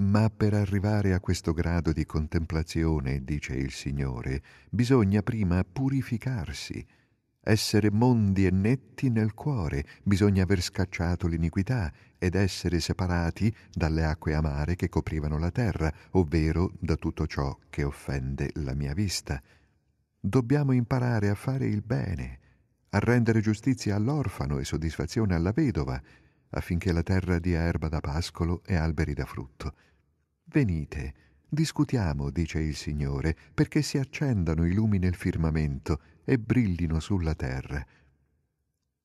Ma per arrivare a questo grado di contemplazione, dice il Signore, bisogna prima purificarsi, essere mondi e netti nel cuore, bisogna aver scacciato l'iniquità ed essere separati dalle acque amare che coprivano la terra, ovvero da tutto ciò che offende la mia vista. Dobbiamo imparare a fare il bene, a rendere giustizia all'orfano e soddisfazione alla vedova, affinché la terra dia erba da pascolo e alberi da frutto. Venite, discutiamo, dice il Signore, perché si accendano i lumi nel firmamento e brillino sulla terra.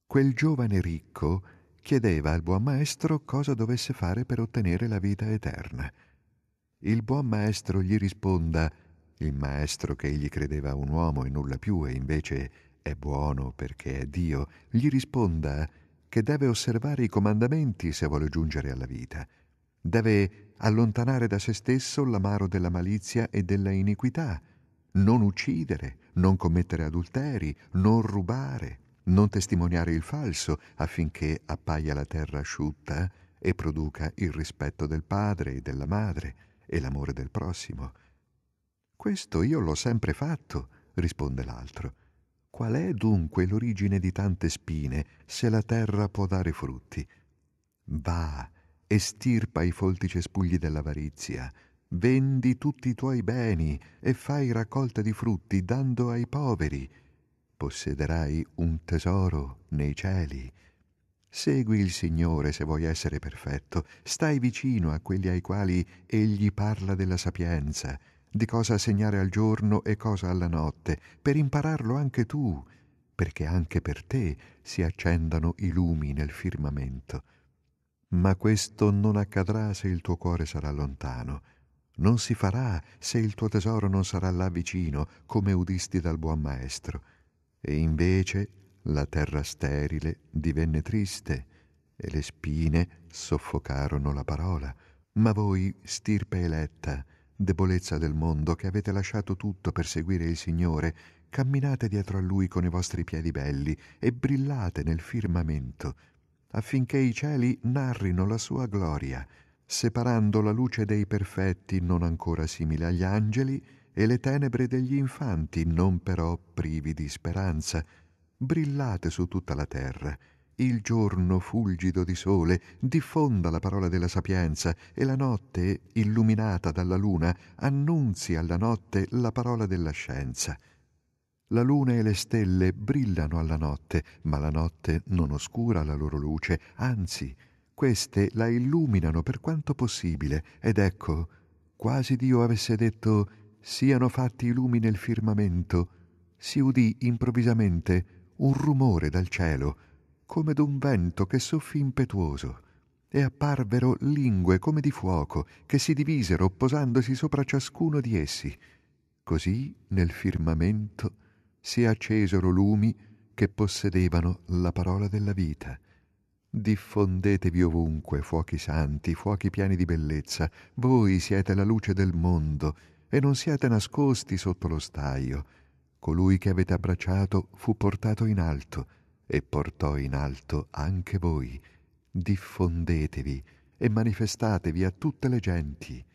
Quel giovane ricco chiedeva al buon maestro cosa dovesse fare per ottenere la vita eterna. Il buon maestro gli risponda, il maestro che egli credeva un uomo e nulla più e invece è buono perché è Dio, gli risponda, che deve osservare i comandamenti se vuole giungere alla vita. Deve allontanare da se stesso l'amaro della malizia e della iniquità, non uccidere, non commettere adulteri, non rubare, non testimoniare il falso affinché appaia la terra asciutta e produca il rispetto del padre e della madre e l'amore del prossimo. Questo io l'ho sempre fatto, risponde l'altro. Qual è dunque l'origine di tante spine, se la terra può dare frutti? Va, estirpa i folti cespugli dell'avarizia, vendi tutti i tuoi beni e fai raccolta di frutti dando ai poveri. Possederai un tesoro nei cieli. Segui il Signore se vuoi essere perfetto, stai vicino a quelli ai quali Egli parla della sapienza, di cosa segnare al giorno e cosa alla notte, per impararlo anche tu, perché anche per te si accendano i lumi nel firmamento. Ma questo non accadrà se il tuo cuore sarà lontano, non si farà se il tuo tesoro non sarà là vicino, come udisti dal buon maestro. E invece la terra sterile divenne triste, e le spine soffocarono la parola. Ma voi, stirpe eletta, debolezza del mondo che avete lasciato tutto per seguire il Signore, camminate dietro a Lui con i vostri piedi belli e brillate nel firmamento, affinché i cieli narrino la sua gloria, separando la luce dei perfetti non ancora simile agli angeli e le tenebre degli infanti non però privi di speranza. Brillate su tutta la terra, il giorno fulgido di sole diffonda la parola della sapienza e la notte, illuminata dalla luna, annunzi alla notte la parola della scienza. La luna e le stelle brillano alla notte, ma la notte non oscura la loro luce, anzi, queste la illuminano per quanto possibile, ed ecco, quasi Dio avesse detto siano fatti i lumi nel firmamento, si udì improvvisamente un rumore dal cielo, come d'un vento che soffì impetuoso, e apparvero lingue come di fuoco che si divisero posandosi sopra ciascuno di essi. Così nel firmamento si accesero lumi che possedevano la parola della vita. Diffondetevi ovunque, fuochi santi, fuochi pieni di bellezza, voi siete la luce del mondo e non siete nascosti sotto lo staio. Colui che avete abbracciato fu portato in alto, e portò in alto anche voi. Diffondetevi e manifestatevi a tutte le genti